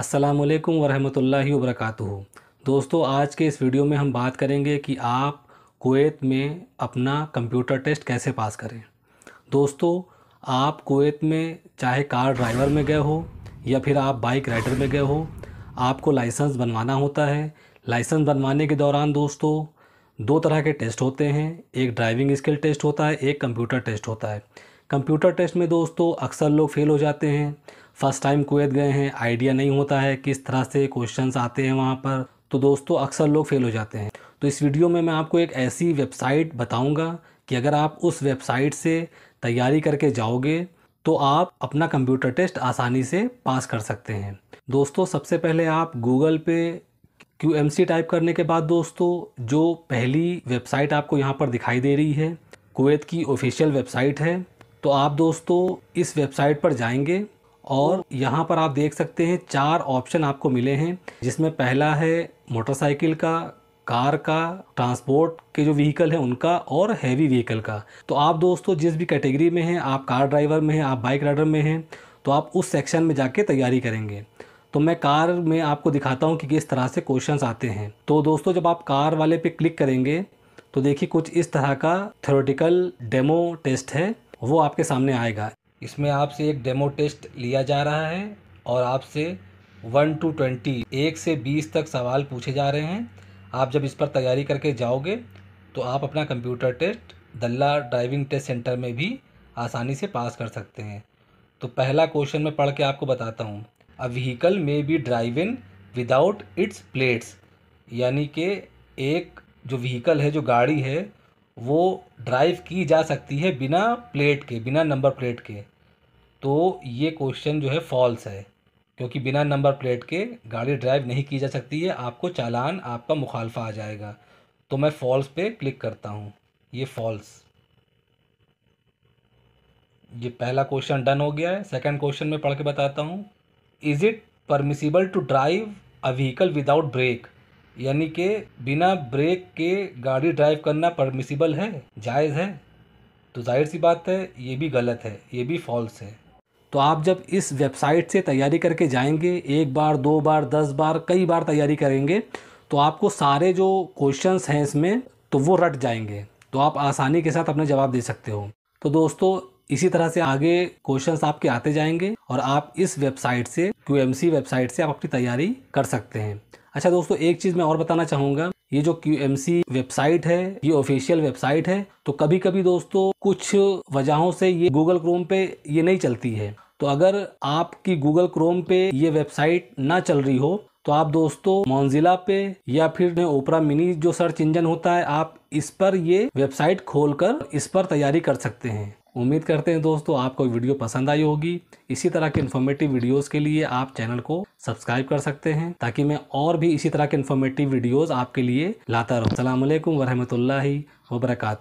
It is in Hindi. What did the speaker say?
अस्सलाम वालेकुम वरहमतुल्लाहि वबरकातुहू दोस्तों आज के इस वीडियो में हम बात करेंगे कि आप कुवैत में अपना कंप्यूटर टेस्ट कैसे पास करें दोस्तों आप कुवैत में चाहे कार ड्राइवर में गए हो या फिर आप बाइक राइडर में गए हो आपको लाइसेंस बनवाना होता है लाइसेंस बनवाने के दौरान दोस्तों दो तरह के टेस्ट होते हैं एक ड्राइविंग स्किल टेस्ट होता है एक कंप्यूटर टेस्ट होता है कंप्यूटर टेस्ट में दोस्तों अक्सर लोग फेल हो जाते हैं फर्स्ट टाइम कुवैत गए हैं आइडिया नहीं होता है किस तरह से क्वेश्चन आते हैं वहाँ पर तो दोस्तों अक्सर लोग फेल हो जाते हैं तो इस वीडियो में मैं आपको एक ऐसी वेबसाइट बताऊँगा कि अगर आप उस वेबसाइट से तैयारी करके जाओगे तो आप अपना कंप्यूटर टेस्ट आसानी से पास कर सकते हैं दोस्तों सबसे पहले आप गूगल पे क्यू एम सी टाइप करने के बाद दोस्तों जो पहली वेबसाइट आपको यहाँ पर दिखाई दे रही है कुवैत की ऑफिशियल वेबसाइट है तो आप दोस्तों इस वेबसाइट पर जाएंगे और यहाँ पर आप देख सकते हैं चार ऑप्शन आपको मिले हैं जिसमें पहला है मोटरसाइकिल का कार का ट्रांसपोर्ट के जो व्हीकल हैं उनका और हैवी व्हीकल का तो आप दोस्तों जिस भी कैटेगरी में हैं आप कार ड्राइवर में हैं आप बाइक राइडर में हैं तो आप उस सेक्शन में जाके तैयारी करेंगे तो मैं कार में आपको दिखाता हूँ कि किस तरह से क्वेश्चंस आते हैं तो दोस्तों जब आप कार वाले पे क्लिक करेंगे तो देखिए कुछ इस तरह का थ्योरेटिकल डेमो टेस्ट है वो आपके सामने आएगा इसमें आपसे एक डेमो टेस्ट लिया जा रहा है और आपसे वन टू ट्वेंटी एक से बीस तक सवाल पूछे जा रहे हैं आप जब इस पर तैयारी करके जाओगे तो आप अपना कंप्यूटर टेस्ट दल्ला ड्राइविंग टेस्ट सेंटर में भी आसानी से पास कर सकते हैं तो पहला क्वेश्चन मैं पढ़ के आपको बताता हूँ a vehicle may be driven without its plates यानी कि एक जो व्हीकल है जो गाड़ी है वो ड्राइव की जा सकती है बिना प्लेट के बिना नंबर प्लेट के तो ये क्वेश्चन जो है फॉल्स है क्योंकि बिना नंबर प्लेट के गाड़ी ड्राइव नहीं की जा सकती है आपको चालान आपका मुखालफा आ जाएगा तो मैं फॉल्स पे क्लिक करता हूँ ये फॉल्स ये पहला क्वेश्चन डन हो गया है सेकंड क्वेश्चन में पढ़ के बताता हूँ is it permissible to drive a vehicle without brake यानी कि बिना ब्रेक के गाड़ी ड्राइव करना परमिसिबल है जायज़ है तो जाहिर सी बात है ये भी गलत है ये भी फॉल्स है तो आप जब इस वेबसाइट से तैयारी करके जाएंगे एक बार दो बार दस बार कई बार तैयारी करेंगे तो आपको सारे जो क्वेश्चंस हैं इसमें तो वो रट जाएंगे तो आप आसानी के साथ अपने जवाब दे सकते हो तो दोस्तों इसी तरह से आगे क्वेश्चंस आपके आते जाएंगे और आप इस वेबसाइट से क्यू वेबसाइट से आप अपनी तैयारी कर सकते हैं अच्छा दोस्तों एक चीज़ मैं और बताना चाहूंगा ये जो क्यू वेबसाइट है ये ऑफिशियल वेबसाइट है तो कभी कभी दोस्तों कुछ वजहों से ये गूगल क्रोम पे ये नहीं चलती है तो अगर आपकी गूगल क्रोम पे ये वेबसाइट ना चल रही हो तो आप दोस्तों मोनजिला पे या फिर ओपरा मिनी जो सर्च इंजन होता है आप इस पर ये वेबसाइट खोलकर इस पर तैयारी कर सकते हैं उम्मीद करते हैं दोस्तों आपको वीडियो पसंद आई होगी इसी तरह के इन्फॉर्मेटिव वीडियोस के लिए आप चैनल को सब्सक्राइब कर सकते हैं ताकि मैं और भी इसी तरह के इन्फॉर्मेटिव वीडियोस आपके लिए लाता रहूँ अल्लाम वरहमतुल्ला वबरकू